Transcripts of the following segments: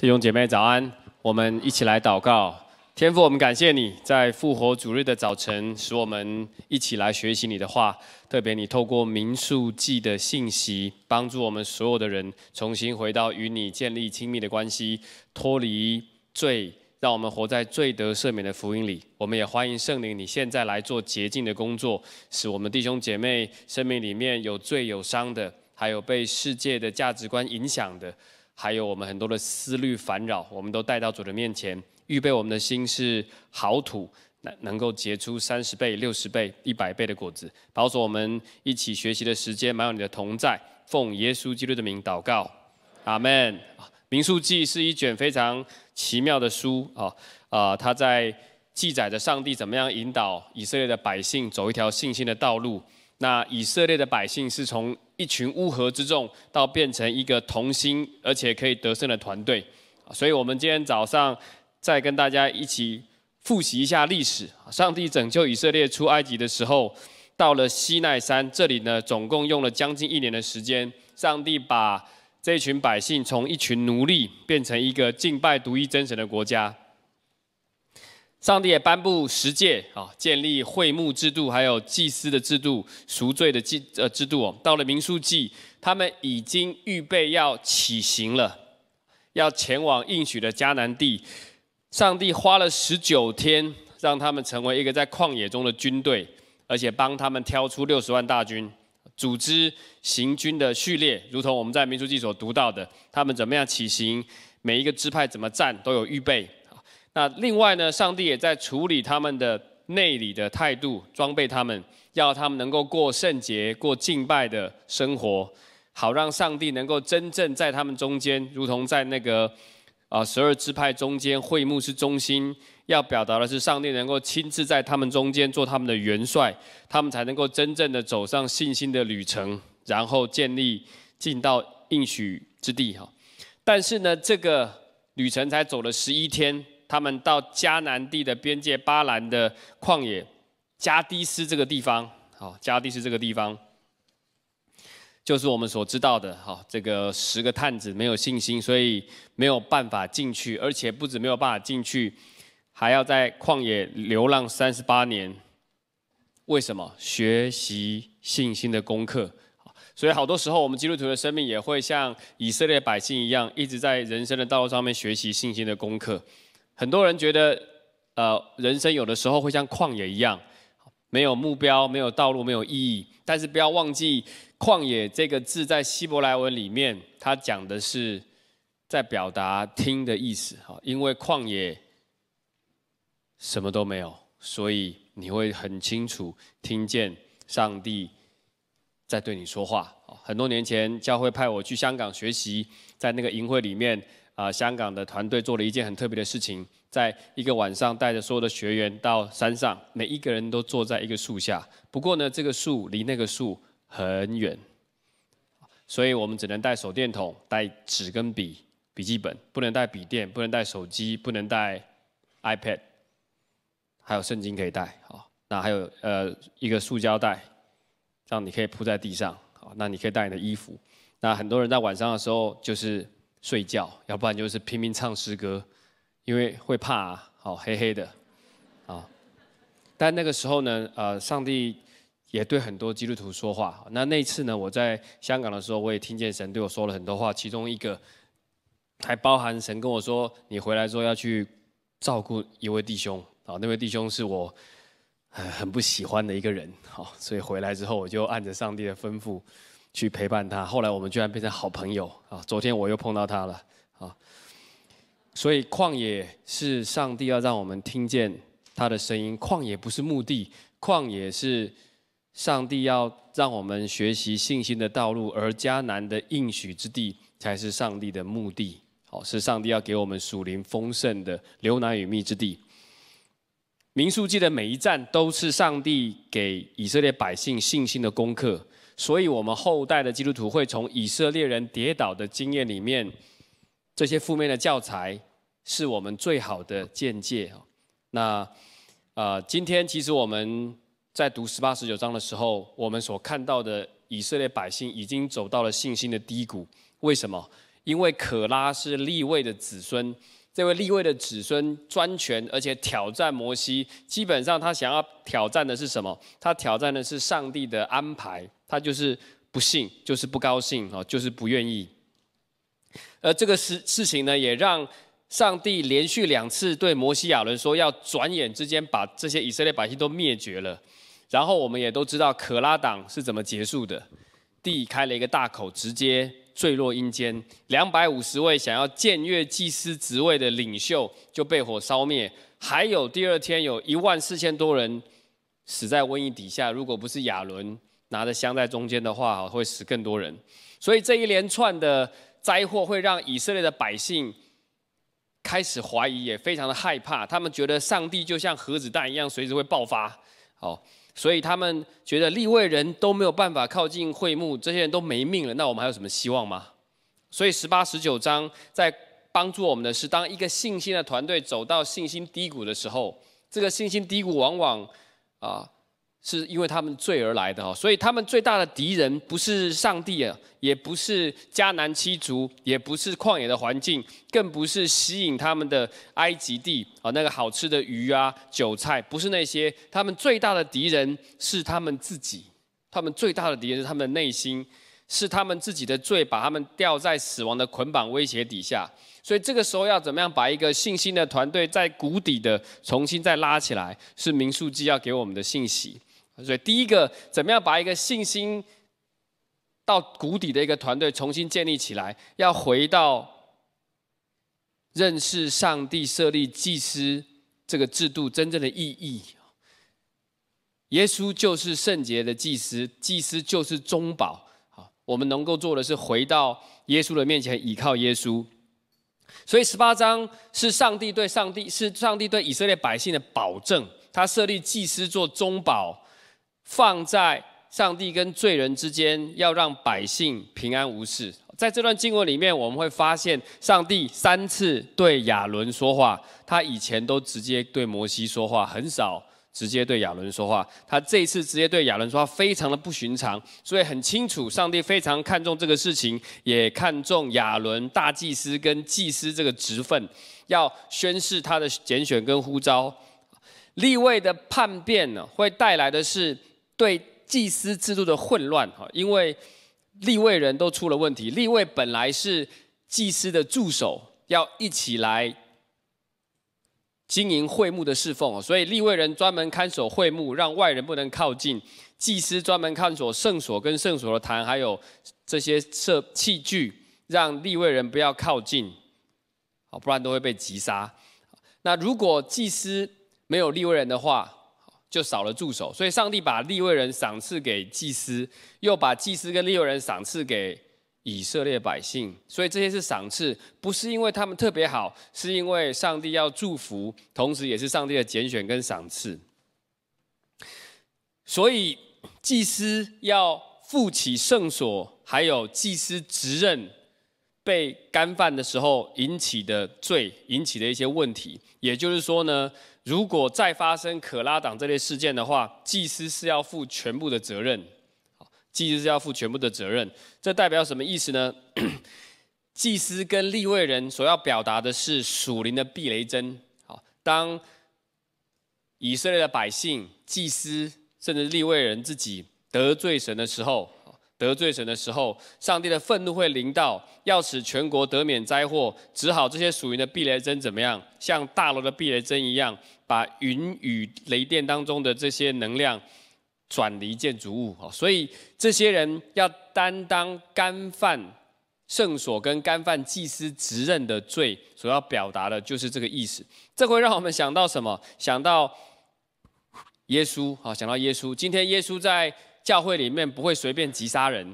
弟兄姐妹早安，我们一起来祷告。天父，我们感谢你在复活主日的早晨，使我们一起来学习你的话。特别你透过民数记的信息，帮助我们所有的人重新回到与你建立亲密的关系，脱离罪，让我们活在最得赦免的福音里。我们也欢迎圣灵，你现在来做洁净的工作，使我们弟兄姐妹生命里面有罪有伤的，还有被世界的价值观影响的。还有我们很多的思虑烦扰，我们都带到主的面前，预备我们的心是好土，能能够结出三十倍、六十倍、一百倍的果子。保守我们一起学习的时间，满有你的同在，奉耶稣基督的名祷告，阿门。民数记是一卷非常奇妙的书啊啊，它在记载着上帝怎么样引导以色列的百姓走一条信心的道路。那以色列的百姓是从。一群乌合之众，到变成一个同心，而且可以得胜的团队。所以，我们今天早上再跟大家一起复习一下历史。上帝拯救以色列出埃及的时候，到了西奈山这里呢，总共用了将近一年的时间。上帝把这群百姓从一群奴隶，变成一个敬拜独一真神的国家。上帝也颁布十诫啊，建立会幕制度，还有祭司的制度、赎罪的祭呃制度哦。到了民数记，他们已经预备要起行了，要前往应许的迦南地。上帝花了十九天，让他们成为一个在旷野中的军队，而且帮他们挑出六十万大军，组织行军的序列，如同我们在民数记所读到的，他们怎么样起行，每一个支派怎么站，都有预备。那另外呢，上帝也在处理他们的内里的态度，装备他们，要他们能够过圣洁、过敬拜的生活，好让上帝能够真正在他们中间，如同在那个啊十二支派中间会幕是中心，要表达的是上帝能够亲自在他们中间做他们的元帅，他们才能够真正的走上信心的旅程，然后建立进到应许之地哈。但是呢，这个旅程才走了十一天。他们到迦南地的边界巴兰的旷野加迪斯这个地方，好，加迪斯这个地方，就是我们所知道的，好，这个十个探子没有信心，所以没有办法进去，而且不止没有办法进去，还要在旷野流浪三十八年。为什么？学习信心的功课。所以好多时候，我们基督徒的生命也会像以色列百姓一样，一直在人生的道路上面学习信心的功课。很多人觉得，呃，人生有的时候会像旷野一样，没有目标、没有道路、没有意义。但是不要忘记，旷野这个字在希伯来文里面，它讲的是在表达听的意思。哈，因为旷野什么都没有，所以你会很清楚听见上帝在对你说话。很多年前，教会派我去香港学习，在那个营会里面。啊，香港的团队做了一件很特别的事情，在一个晚上，带着所有的学员到山上，每一个人都坐在一个树下。不过呢，这个树离那个树很远，所以我们只能带手电筒，带纸跟笔、笔记本，不能带笔电，不能带手机，不能带 iPad，还有圣经可以带。好，那还有呃一个塑胶袋，让你可以铺在地上。好，那你可以带你的衣服。那很多人在晚上的时候就是。睡觉，要不然就是拼命唱诗歌，因为会怕，好黑黑的，啊。但那个时候呢，呃，上帝也对很多基督徒说话。那那次呢，我在香港的时候，我也听见神对我说了很多话，其中一个还包含神跟我说：“你回来之后要去照顾一位弟兄。”啊，那位弟兄是我很不喜欢的一个人，好，所以回来之后我就按着上帝的吩咐。去陪伴他，后来我们居然变成好朋友啊！昨天我又碰到他了啊！所以旷野是上帝要让我们听见他的声音，旷野不是目的，旷野是上帝要让我们学习信心的道路，而迦南的应许之地才是上帝的目的，好，是上帝要给我们属灵丰盛的流奶与蜜之地。民数记的每一站都是上帝给以色列百姓信心的功课。所以，我们后代的基督徒会从以色列人跌倒的经验里面，这些负面的教材，是我们最好的见解那，呃，今天其实我们在读十八、十九章的时候，我们所看到的以色列百姓已经走到了信心的低谷。为什么？因为可拉是立位的子孙，这位立位的子孙专权，而且挑战摩西。基本上，他想要挑战的是什么？他挑战的是上帝的安排。他就是不信，就是不高兴，哦，就是不愿意。而这个事事情呢，也让上帝连续两次对摩西亚伦说，要转眼之间把这些以色列百姓都灭绝了。然后我们也都知道可拉党是怎么结束的，地开了一个大口，直接坠落阴间。两百五十位想要僭越祭司职位的领袖就被火烧灭，还有第二天有一万四千多人死在瘟疫底下。如果不是亚伦，拿着香在中间的话，会死更多人，所以这一连串的灾祸会让以色列的百姓开始怀疑，也非常的害怕。他们觉得上帝就像核子弹一样，随时会爆发，哦，所以他们觉得立位人都没有办法靠近会幕，这些人都没命了。那我们还有什么希望吗？所以十八十九章在帮助我们的是，当一个信心的团队走到信心低谷的时候，这个信心低谷往往啊。是因为他们罪而来的哈，所以他们最大的敌人不是上帝啊，也不是迦南七族，也不是旷野的环境，更不是吸引他们的埃及地啊那个好吃的鱼啊韭菜，不是那些，他们最大的敌人是他们自己，他们最大的敌人是他们的内心，是他们自己的罪把他们吊在死亡的捆绑威胁底下，所以这个时候要怎么样把一个信心的团队在谷底的重新再拉起来，是明书记要给我们的信息。所以，第一个，怎么样把一个信心到谷底的一个团队重新建立起来？要回到认识上帝设立祭司这个制度真正的意义。耶稣就是圣洁的祭司，祭司就是中保。好，我们能够做的是回到耶稣的面前倚靠耶稣。所以，十八章是上帝对上帝是上帝对以色列百姓的保证，他设立祭司做中保。放在上帝跟罪人之间，要让百姓平安无事。在这段经文里面，我们会发现上帝三次对亚伦说话，他以前都直接对摩西说话，很少直接对亚伦说话。他这一次直接对亚伦说话，非常的不寻常，所以很清楚，上帝非常看重这个事情，也看重亚伦大祭司跟祭司这个职分，要宣示他的拣选跟呼召。立位的叛变呢，会带来的是。对祭司制度的混乱，哈，因为立位人都出了问题。立位本来是祭司的助手，要一起来经营会幕的侍奉，所以立位人专门看守会幕，让外人不能靠近；祭司专门看守圣所跟圣所的坛，还有这些设器具，让立位人不要靠近，好不然都会被击杀。那如果祭司没有立位人的话，就少了助手，所以上帝把利未人赏赐给祭司，又把祭司跟利未人赏赐给以色列百姓。所以这些是赏赐，不是因为他们特别好，是因为上帝要祝福，同时也是上帝的拣选跟赏赐。所以祭司要负起圣所，还有祭司职任被干犯的时候引起的罪，引起的一些问题。也就是说呢？如果再发生可拉党这类事件的话，祭司是要负全部的责任。好，祭司是要负全部的责任。这代表什么意思呢？祭司跟立位人所要表达的是属灵的避雷针。好，当以色列的百姓、祭司甚至立位人自己得罪神的时候。得罪神的时候，上帝的愤怒会临到，要使全国得免灾祸，只好这些属于的避雷针怎么样，像大楼的避雷针一样，把云雨雷电当中的这些能量转离建筑物。所以这些人要担当干犯圣所跟干犯祭司职任的罪，所要表达的就是这个意思。这会让我们想到什么？想到耶稣，啊，想到耶稣。今天耶稣在。教会里面不会随便击杀人，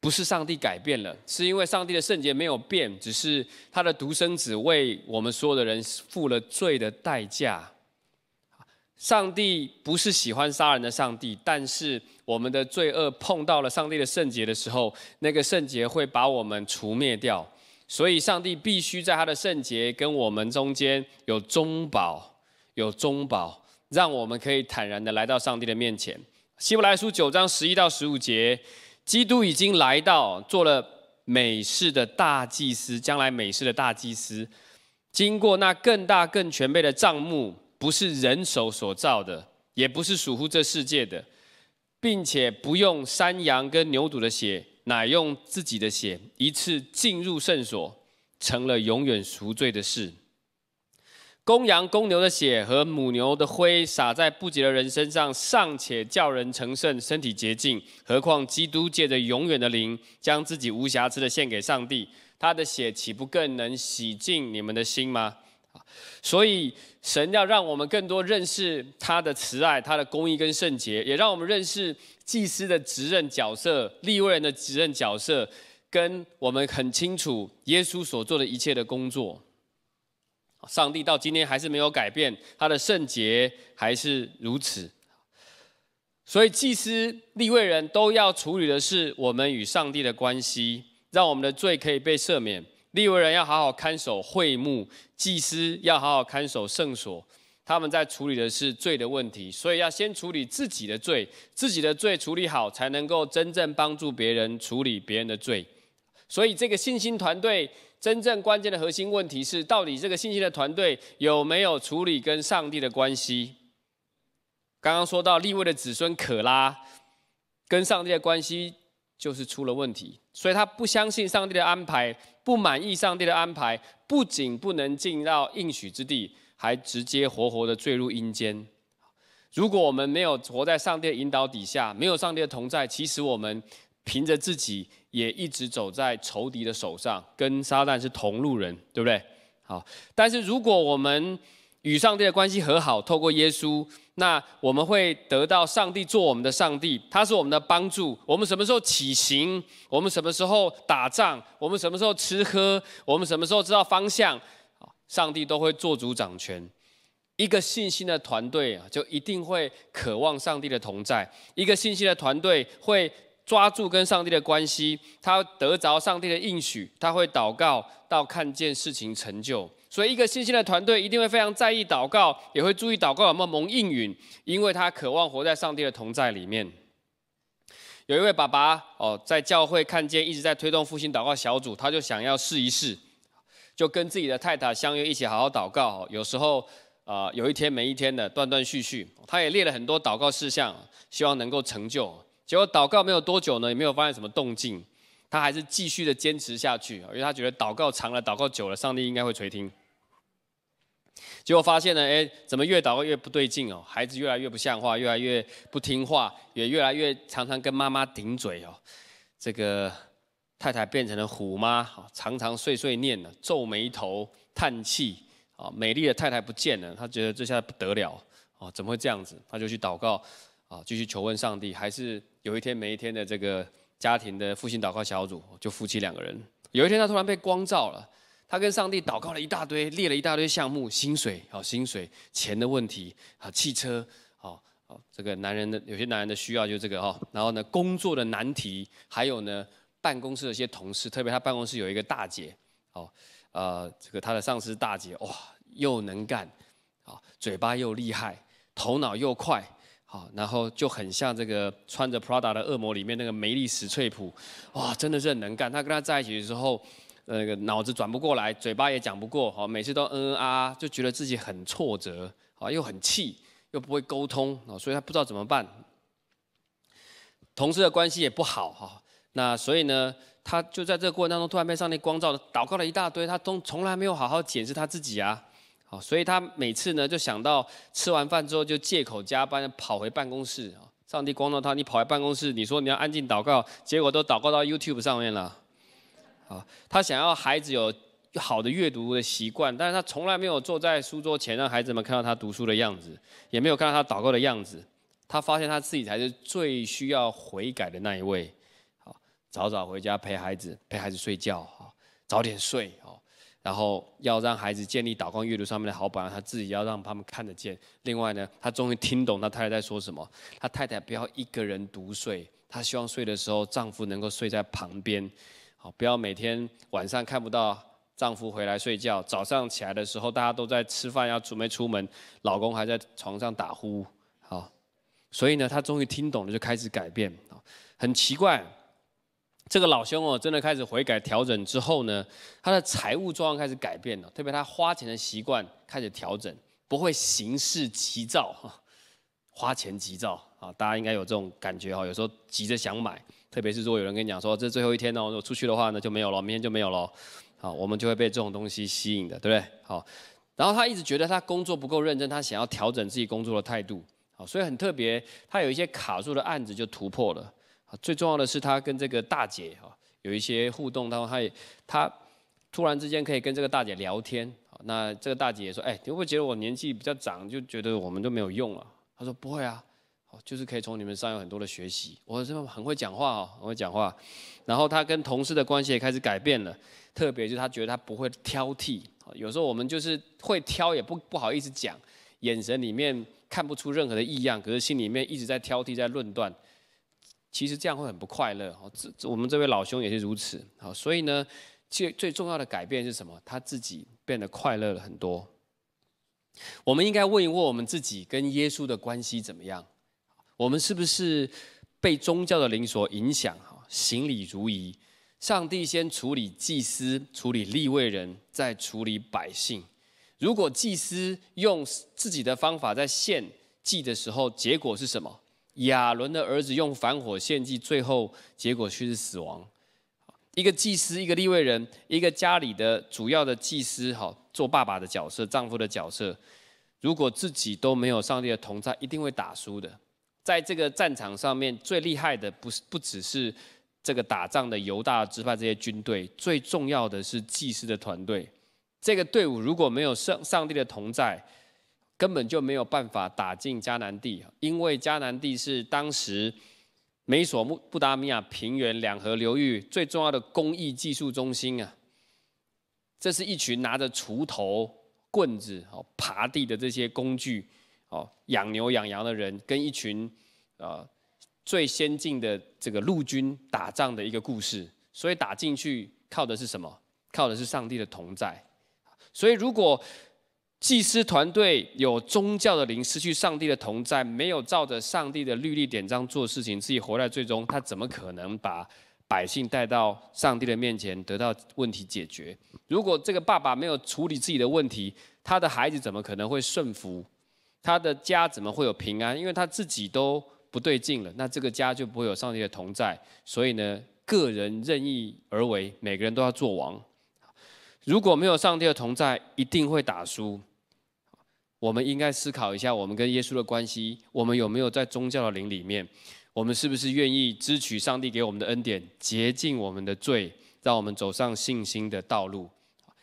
不是上帝改变了，是因为上帝的圣洁没有变，只是他的独生子为我们所有的人付了罪的代价。上帝不是喜欢杀人的上帝，但是我们的罪恶碰到了上帝的圣洁的时候，那个圣洁会把我们除灭掉，所以上帝必须在他的圣洁跟我们中间有中保，有中保，让我们可以坦然的来到上帝的面前。希伯来书九章十一到十五节，基督已经来到，做了美式的大祭司，将来美式的大祭司，经过那更大更全备的帐幕，不是人手所造的，也不是属乎这世界的，并且不用山羊跟牛犊的血，乃用自己的血一次进入圣所，成了永远赎罪的事。公羊、公牛的血和母牛的灰洒在不洁的人身上，尚且叫人成圣、身体洁净，何况基督借着永远的灵，将自己无瑕疵的献给上帝，他的血岂不更能洗净你们的心吗？所以神要让我们更多认识他的慈爱、他的公义跟圣洁，也让我们认识祭司的职任角色、立位人的职任角色，跟我们很清楚耶稣所做的一切的工作。上帝到今天还是没有改变，他的圣洁还是如此。所以，祭司、立位人都要处理的是我们与上帝的关系，让我们的罪可以被赦免。立位人要好好看守会幕，祭司要好好看守圣所。他们在处理的是罪的问题，所以要先处理自己的罪，自己的罪处理好，才能够真正帮助别人处理别人的罪。所以，这个信心团队。真正关键的核心问题是，到底这个信息的团队有没有处理跟上帝的关系？刚刚说到立位的子孙可拉，跟上帝的关系就是出了问题，所以他不相信上帝的安排，不满意上帝的安排，不仅不能进到应许之地，还直接活活的坠入阴间。如果我们没有活在上帝的引导底下，没有上帝的同在，其实我们。凭着自己也一直走在仇敌的手上，跟撒旦是同路人，对不对？好，但是如果我们与上帝的关系和好，透过耶稣，那我们会得到上帝做我们的上帝，他是我们的帮助。我们什么时候起行？我们什么时候打仗？我们什么时候吃喝？我们什么时候知道方向？上帝都会做主掌权。一个信心的团队啊，就一定会渴望上帝的同在。一个信心的团队会。抓住跟上帝的关系，他得着上帝的应许，他会祷告到看见事情成就。所以，一个信心的团队一定会非常在意祷告，也会注意祷告有没有蒙应允，因为他渴望活在上帝的同在里面。有一位爸爸哦，在教会看见一直在推动复兴祷告小组，他就想要试一试，就跟自己的太太相约一起好好祷告。有时候啊，有一天没一天的断断续续，他也列了很多祷告事项，希望能够成就。结果祷告没有多久呢，也没有发现什么动静，他还是继续的坚持下去，因为他觉得祷告长了，祷告久了，上帝应该会垂听。结果发现呢，哎，怎么越祷告越不对劲哦？孩子越来越不像话，越来越不听话，也越来越常常跟妈妈顶嘴哦。这个太太变成了虎妈常常碎碎念呢，皱眉头，叹气啊，美丽的太太不见了，他觉得这下不得了哦，怎么会这样子？他就去祷告。啊，继续求问上帝，还是有一天每一天的这个家庭的复兴祷告小组，就夫妻两个人。有一天他突然被光照了，他跟上帝祷告了一大堆，列了一大堆项目，薪水啊，薪水钱的问题啊，汽车哦哦、这个男人的有些男人的需要就这个哈。然后呢，工作的难题，还有呢，办公室的一些同事，特别他办公室有一个大姐，哦，呃，这个他的上司大姐，哇，又能干，啊，嘴巴又厉害，头脑又快。啊，然后就很像这个穿着 Prada 的恶魔里面那个梅丽史翠普，哇，真的是很能干。他跟她在一起的时候，那个脑子转不过来，嘴巴也讲不过，好，每次都嗯嗯啊啊，就觉得自己很挫折，啊，又很气，又不会沟通，啊，所以他不知道怎么办。同事的关系也不好，哈，那所以呢，他就在这个过程当中，突然被上帝光照了，祷告了一大堆，他都从来没有好好检视他自己啊。所以他每次呢，就想到吃完饭之后，就借口加班跑回办公室啊。上帝光照他，你跑回办公室，你说你要安静祷告，结果都祷告到 YouTube 上面了。啊，他想要孩子有好的阅读的习惯，但是他从来没有坐在书桌前让孩子们看到他读书的样子，也没有看到他祷告的样子。他发现他自己才是最需要悔改的那一位。好，早早回家陪孩子，陪孩子睡觉，哈，早点睡，哈。然后要让孩子建立导光阅读上面的好榜样，他自己要让他们看得见。另外呢，他终于听懂他太太在说什么。他太太不要一个人独睡，她希望睡的时候丈夫能够睡在旁边，好，不要每天晚上看不到丈夫回来睡觉，早上起来的时候大家都在吃饭要准备出门，老公还在床上打呼，好，所以呢，他终于听懂了，就开始改变，很奇怪。这个老兄哦，真的开始悔改调整之后呢，他的财务状况开始改变了，特别他花钱的习惯开始调整，不会行事急躁，花钱急躁啊，大家应该有这种感觉哈，有时候急着想买，特别是如果有人跟你讲说这最后一天哦，如果出去的话呢就没有了，明天就没有了，好，我们就会被这种东西吸引的，对不对？好，然后他一直觉得他工作不够认真，他想要调整自己工作的态度，好，所以很特别，他有一些卡住的案子就突破了。最重要的是，他跟这个大姐哈有一些互动，然后他也他突然之间可以跟这个大姐聊天。好，那这个大姐也说：“哎，你会不会觉得我年纪比较长，就觉得我们都没有用了？”他说：“不会啊，就是可以从你们身上有很多的学习。我是很会讲话哦，很会讲话。然后他跟同事的关系也开始改变了，特别就是他觉得他不会挑剔。有时候我们就是会挑，也不不好意思讲，眼神里面看不出任何的异样，可是心里面一直在挑剔，在论断。”其实这样会很不快乐哦。这我们这位老兄也是如此。好，所以呢，最最重要的改变是什么？他自己变得快乐了很多。我们应该问一问我们自己，跟耶稣的关系怎么样？我们是不是被宗教的灵所影响？哈，行礼如仪，上帝先处理祭司，处理立位人，再处理百姓。如果祭司用自己的方法在献祭的时候，结果是什么？亚伦的儿子用反火献祭，最后结果却是死亡。一个祭司，一个立位人，一个家里的主要的祭司，哈，做爸爸的角色，丈夫的角色，如果自己都没有上帝的同在，一定会打输的。在这个战场上面，最厉害的不是不只是这个打仗的犹大支派这些军队，最重要的是祭司的团队。这个队伍如果没有上上帝的同在。根本就没有办法打进迦南地，因为迦南地是当时美索不布达米亚平原两河流域最重要的工艺技术中心啊。这是一群拿着锄头、棍子、哦，地的这些工具，哦，养牛养羊的人，跟一群最先进的这个陆军打仗的一个故事。所以打进去靠的是什么？靠的是上帝的同在。所以如果祭司团队有宗教的灵，失去上帝的同在，没有照着上帝的律例典章做事情，自己活在最终，他怎么可能把百姓带到上帝的面前得到问题解决？如果这个爸爸没有处理自己的问题，他的孩子怎么可能会顺服？他的家怎么会有平安？因为他自己都不对劲了，那这个家就不会有上帝的同在。所以呢，个人任意而为，每个人都要做王。如果没有上帝的同在，一定会打输。我们应该思考一下，我们跟耶稣的关系，我们有没有在宗教的灵里面？我们是不是愿意支取上帝给我们的恩典，洁净我们的罪，让我们走上信心的道路？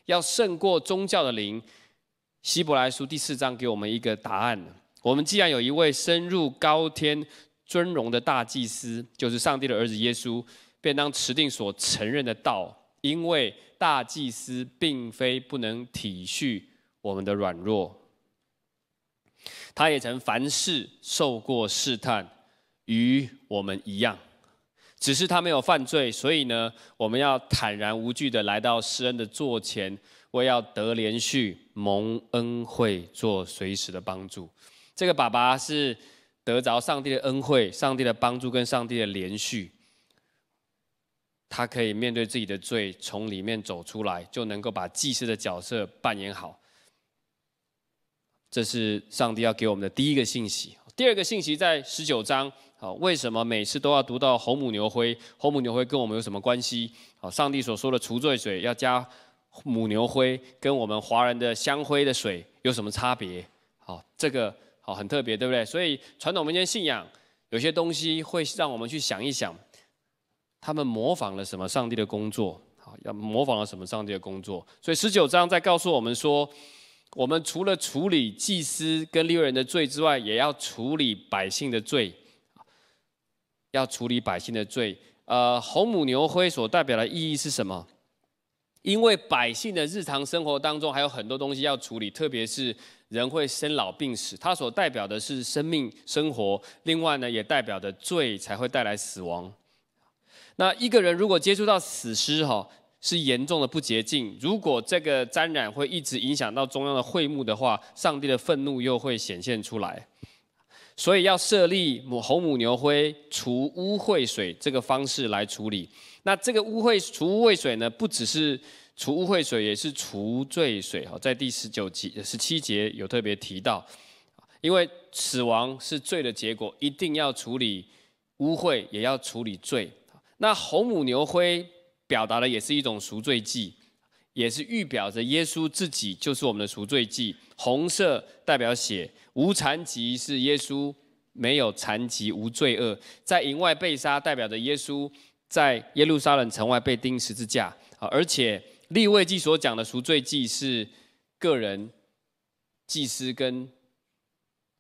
要胜过宗教的灵。希伯来书第四章给我们一个答案：我们既然有一位深入高天尊荣的大祭司，就是上帝的儿子耶稣，便当持定所承认的道，因为大祭司并非不能体恤我们的软弱。他也曾凡事受过试探，与我们一样，只是他没有犯罪，所以呢，我们要坦然无惧的来到施恩的座前，为要得连续蒙恩惠，做随时的帮助。这个爸爸是得着上帝的恩惠、上帝的帮助跟上帝的连续，他可以面对自己的罪，从里面走出来，就能够把祭司的角色扮演好。这是上帝要给我们的第一个信息。第二个信息在十九章。好，为什么每次都要读到红母牛灰？红母牛灰跟我们有什么关系？好，上帝所说的除罪水要加母牛灰，跟我们华人的香灰的水有什么差别？好，这个好很特别，对不对？所以传统民间信仰有些东西会让我们去想一想，他们模仿了什么上帝的工作？好，要模仿了什么上帝的工作？所以十九章在告诉我们说。我们除了处理祭司跟利未人的罪之外，也要处理百姓的罪。要处理百姓的罪。呃，红母牛灰所代表的意义是什么？因为百姓的日常生活当中还有很多东西要处理，特别是人会生老病死，它所代表的是生命生活。另外呢，也代表的罪才会带来死亡。那一个人如果接触到死尸，哈。是严重的不洁净。如果这个沾染会一直影响到中央的会幕的话，上帝的愤怒又会显现出来。所以要设立母红母牛灰除污秽水这个方式来处理。那这个污秽除污秽水呢？不只是除污秽水，也是除罪水。哈，在第十九节十七节有特别提到，因为死亡是罪的结果，一定要处理污秽，也要处理罪。那红母牛灰。表达的也是一种赎罪祭，也是预表着耶稣自己就是我们的赎罪祭。红色代表血，无残疾是耶稣没有残疾，无罪恶，在营外被杀，代表着耶稣在耶路撒冷城外被钉十字架。啊，而且立位祭所讲的赎罪祭是个人祭司跟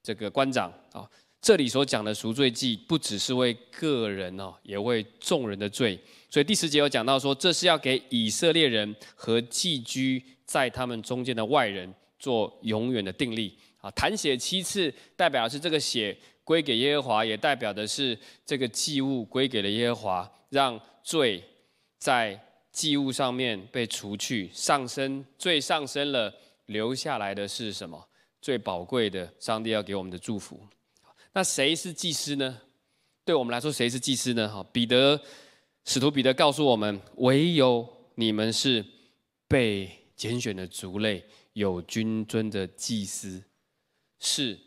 这个官长啊。这里所讲的赎罪祭，不只是为个人哦，也为众人的罪。所以第十节有讲到说，这是要给以色列人和寄居在他们中间的外人做永远的定力啊。弹血七次，代表的是这个血归给耶和华，也代表的是这个祭物归给了耶和华，让罪在祭物上面被除去。上升，罪上升了，留下来的是什么？最宝贵的，上帝要给我们的祝福。那谁是祭司呢？对我们来说，谁是祭司呢？哈，彼得使徒彼得告诉我们：“唯有你们是被拣选的族类，有君尊的祭司，是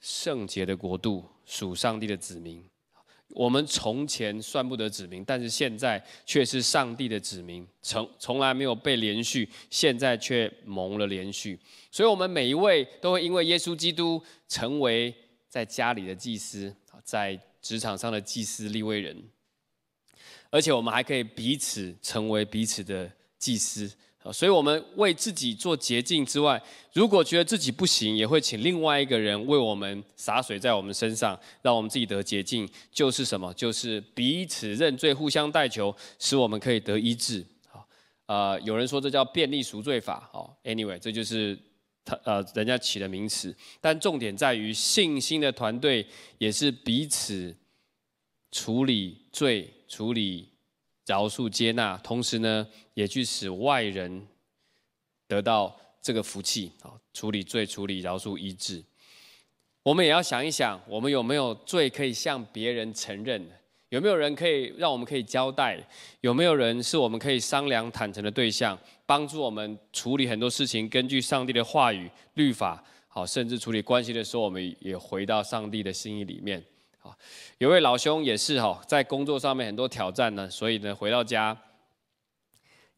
圣洁的国度，属上帝的子民。我们从前算不得子民，但是现在却是上帝的子民，从从来没有被连续，现在却蒙了连续。所以，我们每一位都会因为耶稣基督成为。”在家里的祭司在职场上的祭司立位人，而且我们还可以彼此成为彼此的祭司所以，我们为自己做捷径之外，如果觉得自己不行，也会请另外一个人为我们洒水在我们身上，让我们自己得捷径。就是什么？就是彼此认罪，互相代求，使我们可以得医治。呃，有人说这叫便利赎罪法。a n y w a y 这就是。他呃，人家起的名词，但重点在于信心的团队也是彼此处理罪、处理饶恕、接纳，同时呢，也去使外人得到这个福气啊。处理罪、处理饶恕、医治，我们也要想一想，我们有没有罪可以向别人承认有没有人可以让我们可以交代？有没有人是我们可以商量、坦诚的对象，帮助我们处理很多事情？根据上帝的话语、律法，好，甚至处理关系的时候，我们也回到上帝的心意里面。好，有位老兄也是哈，在工作上面很多挑战呢，所以呢，回到家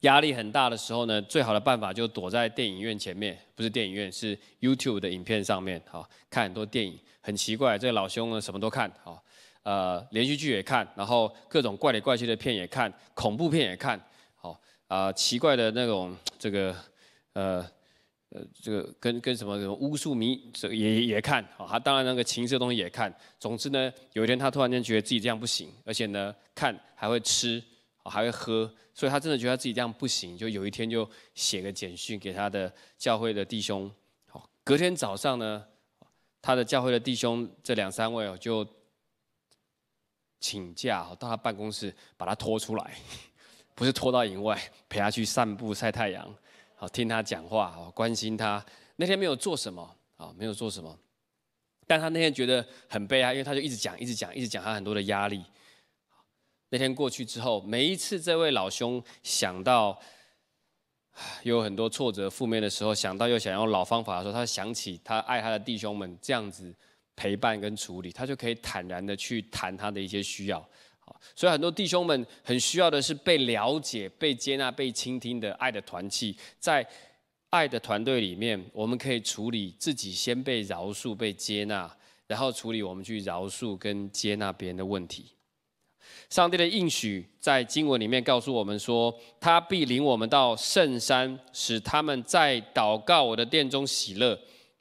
压力很大的时候呢，最好的办法就躲在电影院前面，不是电影院，是 YouTube 的影片上面，好看很多电影。很奇怪，这个老兄呢，什么都看，好。呃，连续剧也看，然后各种怪里怪气的片也看，恐怖片也看，好啊，奇怪的那种这个，呃，呃，这个跟跟什么什么巫术迷这也也看，好，他当然那个情色东西也看。总之呢，有一天他突然间觉得自己这样不行，而且呢，看还会吃，还会喝，所以他真的觉得自己这样不行。就有一天就写个简讯给他的教会的弟兄，好，隔天早上呢，他的教会的弟兄这两三位哦就。请假到他办公室把他拖出来，不是拖到营外陪他去散步晒太阳，好听他讲话，好关心他。那天没有做什么，好没有做什么，但他那天觉得很悲哀，因为他就一直讲，一直讲，一直讲他很多的压力。那天过去之后，每一次这位老兄想到有很多挫折负面的时候，想到又想用老方法的时候，他想起他爱他的弟兄们这样子。陪伴跟处理，他就可以坦然的去谈他的一些需要。好，所以很多弟兄们很需要的是被了解、被接纳、被倾听的爱的团契。在爱的团队里面，我们可以处理自己先被饶恕、被接纳，然后处理我们去饶恕跟接纳别人的问题。上帝的应许在经文里面告诉我们说，他必领我们到圣山，使他们在祷告我的殿中喜乐。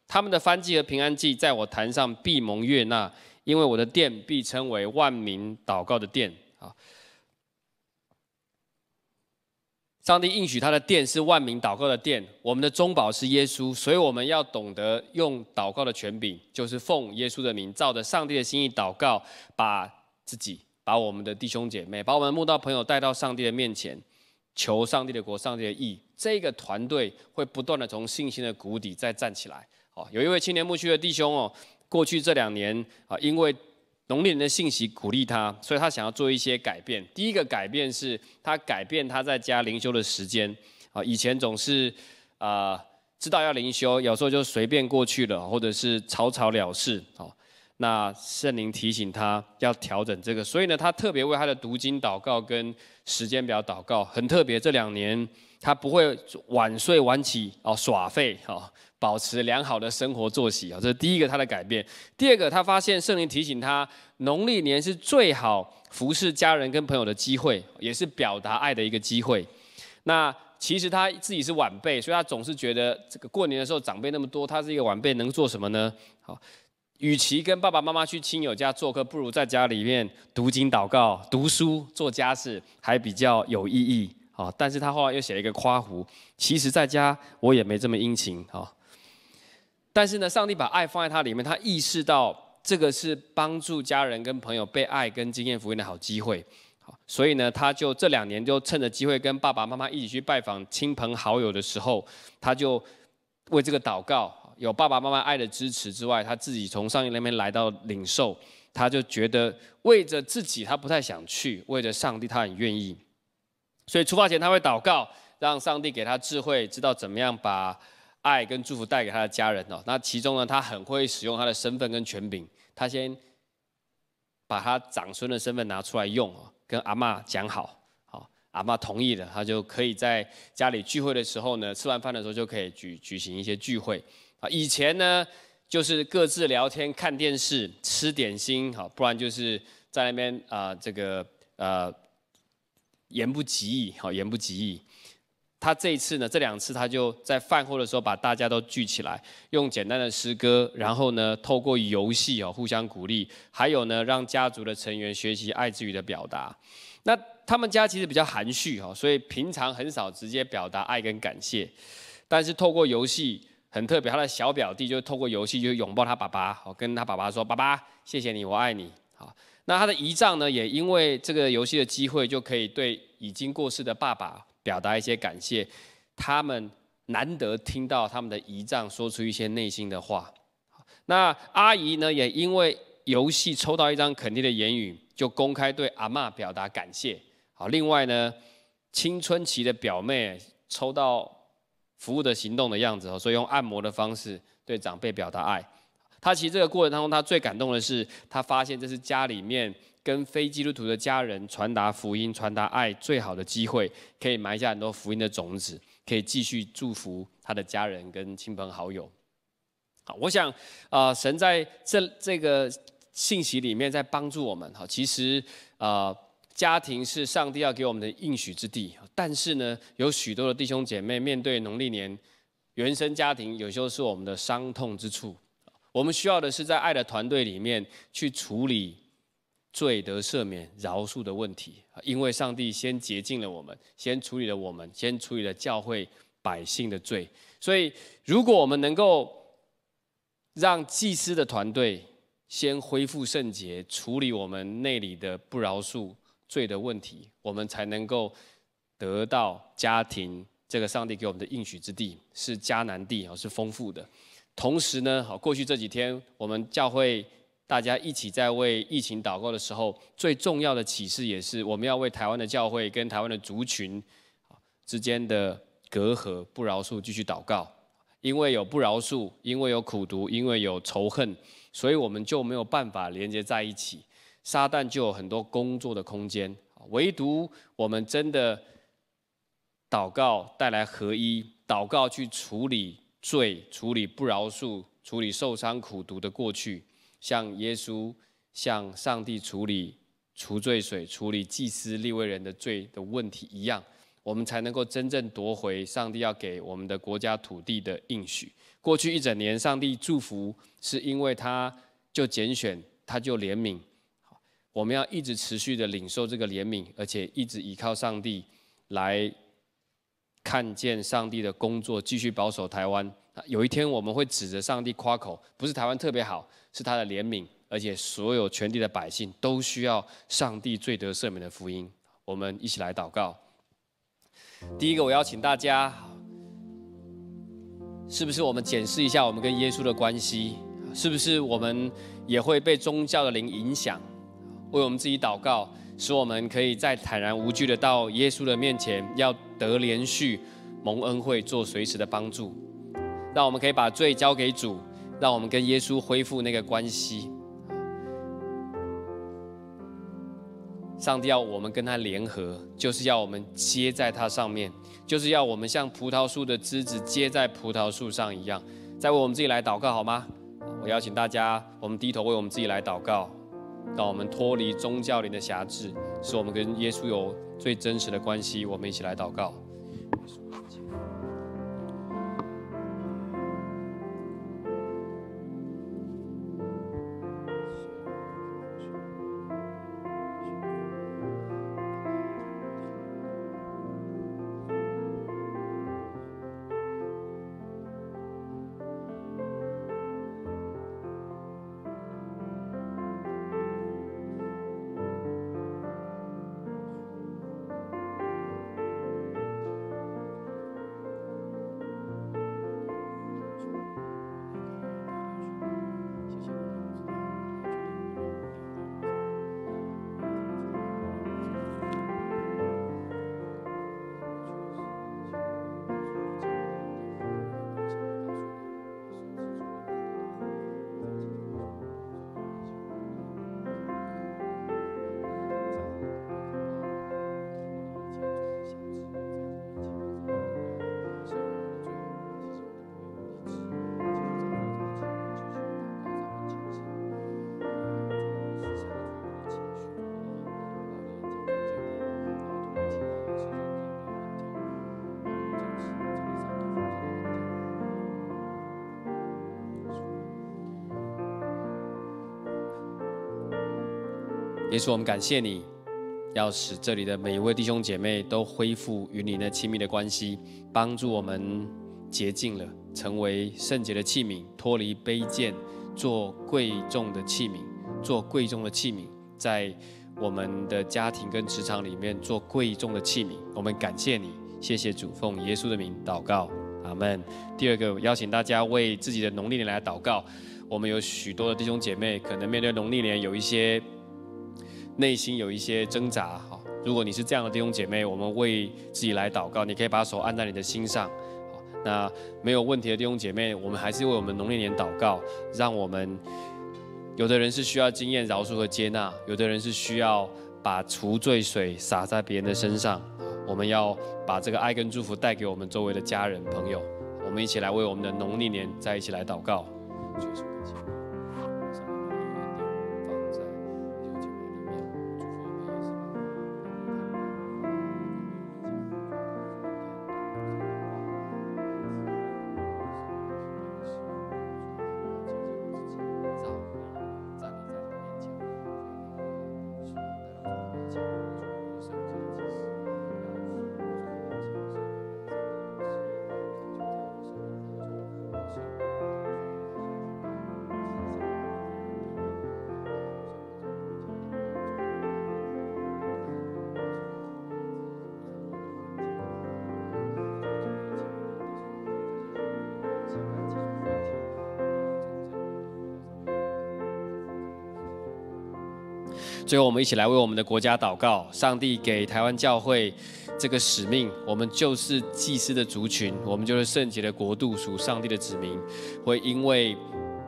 他们的翻祭和平安祭，在我坛上必蒙悦纳，因为我的殿必称为万民祷告的殿。啊！上帝应许他的殿是万民祷告的殿。我们的宗宝是耶稣，所以我们要懂得用祷告的权柄，就是奉耶稣的名，照着上帝的心意祷告，把自己、把我们的弟兄姐妹、把我们慕道朋友带到上帝的面前，求上帝的国、上帝的义。这个团队会不断的从信心的谷底再站起来。有一位青年牧区的弟兄哦，过去这两年啊，因为农林的信息鼓励他，所以他想要做一些改变。第一个改变是，他改变他在家灵修的时间啊，以前总是啊知道要灵修，有时候就随便过去了，或者是草草了事哦。那圣灵提醒他要调整这个，所以呢，他特别为他的读经祷告跟时间表祷告，很特别。这两年他不会晚睡晚起哦，耍废哦。保持良好的生活作息啊，这是第一个他的改变。第二个，他发现圣灵提醒他，农历年是最好服侍家人跟朋友的机会，也是表达爱的一个机会。那其实他自己是晚辈，所以他总是觉得这个过年的时候长辈那么多，他是一个晚辈能做什么呢？好，与其跟爸爸妈妈去亲友家做客，不如在家里面读经祷告、读书、做家事，还比较有意义啊。但是他后来又写了一个夸胡，其实在家我也没这么殷勤啊。但是呢，上帝把爱放在他里面，他意识到这个是帮助家人跟朋友被爱跟经验福音的好机会，所以呢，他就这两年就趁着机会跟爸爸妈妈一起去拜访亲朋好友的时候，他就为这个祷告，有爸爸妈妈爱的支持之外，他自己从上帝那边来到领受，他就觉得为着自己他不太想去，为着上帝他很愿意，所以出发前他会祷告，让上帝给他智慧，知道怎么样把。爱跟祝福带给他的家人哦，那其中呢，他很会使用他的身份跟权柄，他先把他长孙的身份拿出来用哦，跟阿妈讲好，好，阿妈同意了，他就可以在家里聚会的时候呢，吃完饭的时候就可以举举行一些聚会啊。以前呢，就是各自聊天、看电视、吃点心，好，不然就是在那边啊，这个呃，言不及义，好，言不及义。他这一次呢，这两次他就在饭后的时候把大家都聚起来，用简单的诗歌，然后呢，透过游戏哦，互相鼓励，还有呢，让家族的成员学习爱之语的表达。那他们家其实比较含蓄哈，所以平常很少直接表达爱跟感谢。但是透过游戏很特别，他的小表弟就透过游戏就拥抱他爸爸，哦，跟他爸爸说：“爸爸，谢谢你，我爱你。”好，那他的遗仗呢，也因为这个游戏的机会，就可以对已经过世的爸爸。表达一些感谢，他们难得听到他们的遗长说出一些内心的话。那阿姨呢，也因为游戏抽到一张肯定的言语，就公开对阿妈表达感谢。好，另外呢，青春期的表妹抽到服务的行动的样子，所以用按摩的方式对长辈表达爱。她其实这个过程当中，她最感动的是，她发现这是家里面。跟非基督徒的家人传达福音、传达爱，最好的机会可以埋下很多福音的种子，可以继续祝福他的家人跟亲朋好友。好，我想啊，神在这这个信息里面在帮助我们。好，其实啊，家庭是上帝要给我们的应许之地，但是呢，有许多的弟兄姐妹面对农历年原生家庭，有时候是我们的伤痛之处。我们需要的是在爱的团队里面去处理。罪得赦免、饶恕的问题，因为上帝先洁净了我们，先处理了我们，先处理了教会百姓的罪，所以如果我们能够让祭司的团队先恢复圣洁，处理我们内里的不饶恕罪的问题，我们才能够得到家庭这个上帝给我们的应许之地，是迦南地啊，是丰富的。同时呢，好过去这几天我们教会。大家一起在为疫情祷告的时候，最重要的启示也是，我们要为台湾的教会跟台湾的族群之间的隔阂、不饶恕继续祷告。因为有不饶恕，因为有苦毒，因为有仇恨，所以我们就没有办法连接在一起。撒旦就有很多工作的空间，唯独我们真的祷告带来合一，祷告去处理罪、处理不饶恕、处理受伤苦毒的过去。像耶稣、向上帝处理除罪水、处理祭司立位人的罪的问题一样，我们才能够真正夺回上帝要给我们的国家土地的应许。过去一整年，上帝祝福是因为他就拣选，他就怜悯。我们要一直持续的领受这个怜悯，而且一直依靠上帝来看见上帝的工作，继续保守台湾。有一天我们会指着上帝夸口，不是台湾特别好，是他的怜悯，而且所有全地的百姓都需要上帝最得赦免的福音。我们一起来祷告。第一个，我邀请大家，是不是我们检视一下我们跟耶稣的关系？是不是我们也会被宗教的灵影响？为我们自己祷告，使我们可以再坦然无惧的到耶稣的面前，要得连续蒙恩惠，做随时的帮助。让我们可以把罪交给主，让我们跟耶稣恢复那个关系。上帝要我们跟他联合，就是要我们接在他上面，就是要我们像葡萄树的枝子接在葡萄树上一样。再为我们自己来祷告好吗？我邀请大家，我们低头为我们自己来祷告，让我们脱离宗教里的辖制，使我们跟耶稣有最真实的关系。我们一起来祷告。稣，我们感谢你，要使这里的每一位弟兄姐妹都恢复与你那亲密的关系，帮助我们洁净了，成为圣洁的器皿，脱离卑贱，做贵重的器皿，做贵重的器皿，在我们的家庭跟职场里面做贵重的器皿。我们感谢你，谢谢主，奉耶稣的名祷告，阿门。第二个，邀请大家为自己的农历年来祷告。我们有许多的弟兄姐妹可能面对农历年有一些。内心有一些挣扎，好，如果你是这样的弟兄姐妹，我们为自己来祷告，你可以把手按在你的心上，好，那没有问题的弟兄姐妹，我们还是为我们农历年祷告，让我们有的人是需要经验饶恕和接纳，有的人是需要把除罪水洒在别人的身上，我们要把这个爱跟祝福带给我们周围的家人朋友，我们一起来为我们的农历年在一起来祷告。最后，我们一起来为我们的国家祷告。上帝给台湾教会这个使命，我们就是祭司的族群，我们就是圣洁的国度，属上帝的子民。会因为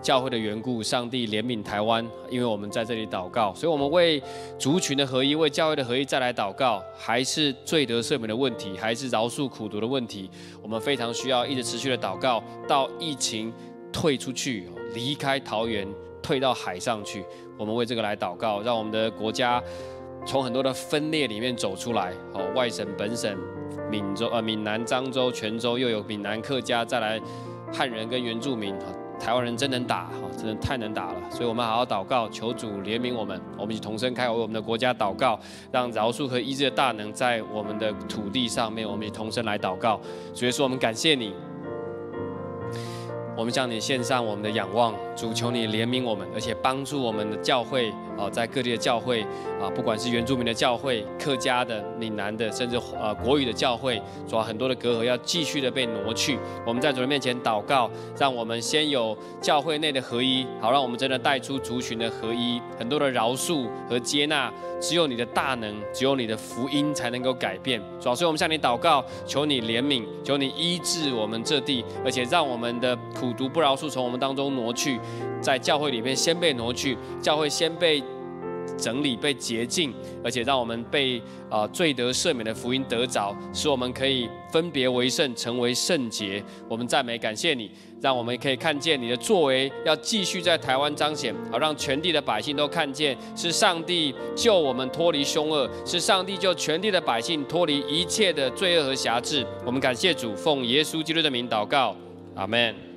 教会的缘故，上帝怜悯台湾，因为我们在这里祷告。所以，我们为族群的合一，为教会的合一，再来祷告。还是罪得赦免的问题，还是饶恕苦毒的问题，我们非常需要一直持续的祷告，到疫情退出去，离开桃园。退到海上去，我们为这个来祷告，让我们的国家从很多的分裂里面走出来。好，外省、本省、闽州、呃，闽南、漳州、泉州，又有闽南客家，再来汉人跟原住民。好，台湾人真能打，哈，真的太能打了。所以我们好好祷告，求主怜悯我们。我们一起同声开，为我们的国家祷告，让饶恕和医治的大能在我们的土地上面。我们也同声来祷告。所以说，我们感谢你，我们向你献上我们的仰望。主求你怜悯我们，而且帮助我们的教会啊，在各地的教会啊，不管是原住民的教会、客家的、闽南的，甚至呃国语的教会，主要很多的隔阂要继续的被挪去。我们在主的面前祷告，让我们先有教会内的合一，好让我们真的带出族群的合一，很多的饶恕和接纳。只有你的大能，只有你的福音才能够改变。主，所以我们向你祷告，求你怜悯，求你医治我们这地，而且让我们的苦毒不饶恕从我们当中挪去。在教会里面先被挪去，教会先被整理、被洁净，而且让我们被啊罪得赦免的福音得着，使我们可以分别为圣，成为圣洁。我们赞美感谢你，让我们可以看见你的作为要继续在台湾彰显，好让全地的百姓都看见，是上帝救我们脱离凶恶，是上帝救全地的百姓脱离一切的罪恶和瑕疵。我们感谢主，奉耶稣基督的名祷告，阿门。